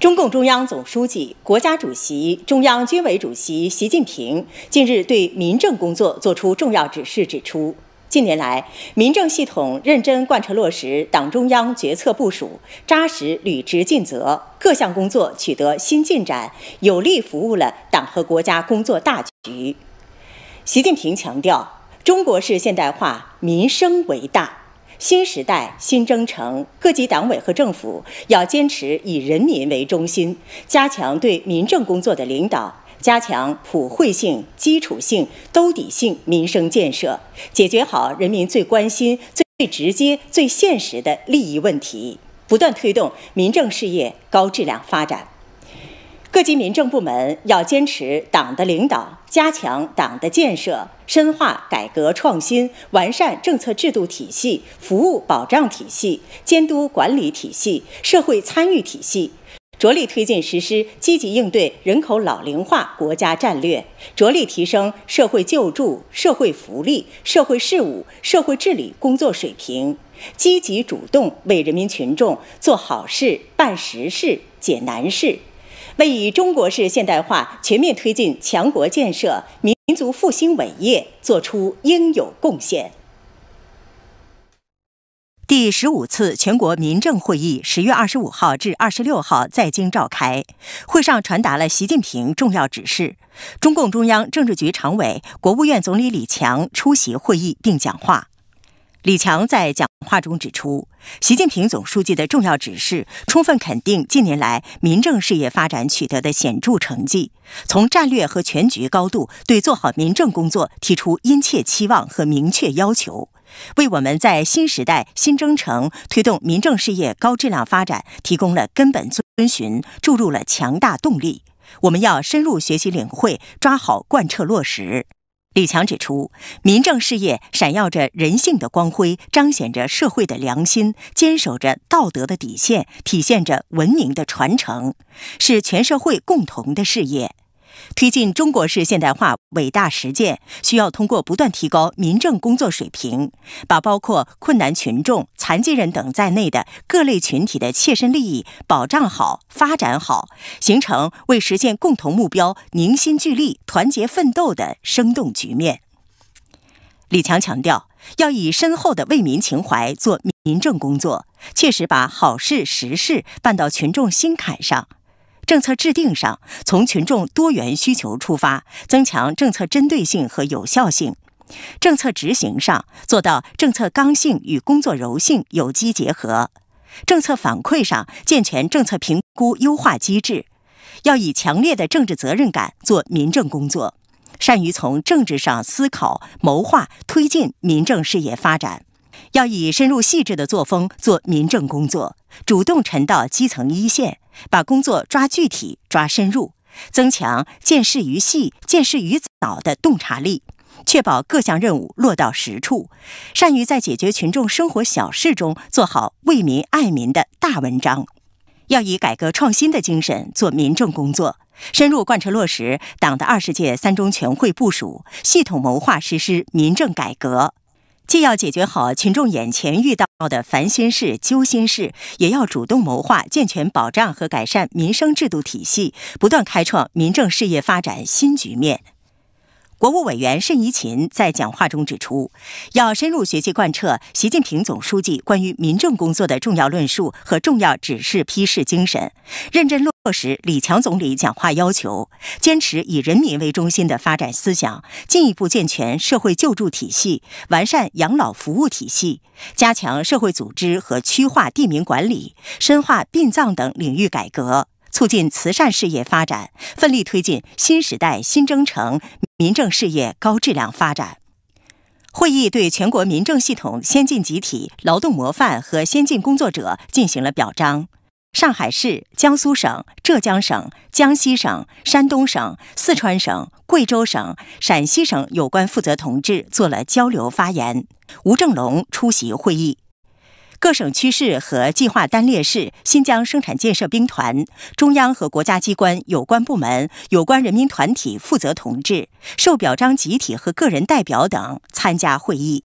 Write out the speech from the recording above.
中共中央总书记、国家主席、中央军委主席习近平近日对民政工作作出重要指示，指出，近年来，民政系统认真贯彻落实党中央决策部署，扎实履职尽责，各项工作取得新进展，有力服务了党和国家工作大局。习近平强调，中国式现代化，民生为大。新时代新征程，各级党委和政府要坚持以人民为中心，加强对民政工作的领导，加强普惠性、基础性、兜底性民生建设，解决好人民最关心、最直接、最现实的利益问题，不断推动民政事业高质量发展。各级民政部门要坚持党的领导。加强党的建设，深化改革创新，完善政策制度体系、服务保障体系、监督管理体系、社会参与体系，着力推进实施积极应对人口老龄化国家战略，着力提升社会救助、社会福利、社会事务、社会治理工作水平，积极主动为人民群众做好事、办实事、解难事。为以中国式现代化全面推进强国建设、民族复兴伟业作出应有贡献。第十五次全国民政会议十月二十五号至二十六号在京召开，会上传达了习近平重要指示，中共中央政治局常委、国务院总理李强出席会议并讲话。李强在讲话中指出，习近平总书记的重要指示充分肯定近年来民政事业发展取得的显著成绩，从战略和全局高度对做好民政工作提出殷切期望和明确要求，为我们在新时代新征程推动民政事业高质量发展提供了根本遵循，注入了强大动力。我们要深入学习领会，抓好贯彻落实。李强指出，民政事业闪耀着人性的光辉，彰显着社会的良心，坚守着道德的底线，体现着文明的传承，是全社会共同的事业。推进中国式现代化伟大实践，需要通过不断提高民政工作水平，把包括困难群众、残疾人等在内的各类群体的切身利益保障好、发展好，形成为实现共同目标凝心聚力、团结奋斗的生动局面。李强强调，要以深厚的为民情怀做民政工作，切实把好事实事办到群众心坎上。政策制定上，从群众多元需求出发，增强政策针对性和有效性；政策执行上，做到政策刚性与工作柔性有机结合；政策反馈上，健全政策评估优化机制。要以强烈的政治责任感做民政工作，善于从政治上思考、谋划、推进民政事业发展。要以深入细致的作风做民政工作，主动沉到基层一线，把工作抓具体、抓深入，增强见事于细、见事于早的洞察力，确保各项任务落到实处。善于在解决群众生活小事中做好为民爱民的大文章。要以改革创新的精神做民政工作，深入贯彻落实党的二十届三中全会部署，系统谋划实施民政改革。既要解决好群众眼前遇到的烦心事、揪心事，也要主动谋划、健全保障和改善民生制度体系，不断开创民政事业发展新局面。国务委员申贻琴在讲话中指出，要深入学习贯彻习近平总书记关于民政工作的重要论述和重要指示批示精神，认真落实李强总理讲话要求，坚持以人民为中心的发展思想，进一步健全社会救助体系、完善养老服务体系，加强社会组织和区划地名管理，深化殡葬等领域改革。促进慈善事业发展，奋力推进新时代新征程民政事业高质量发展。会议对全国民政系统先进集体、劳动模范和先进工作者进行了表彰。上海市、江苏省、浙江省、江西省、山东省、四川省、贵州省、陕西省有关负责同志做了交流发言。吴正龙出席会议。各省区市和计划单列市、新疆生产建设兵团、中央和国家机关有关部门、有关人民团体负责同志、受表彰集体和个人代表等参加会议。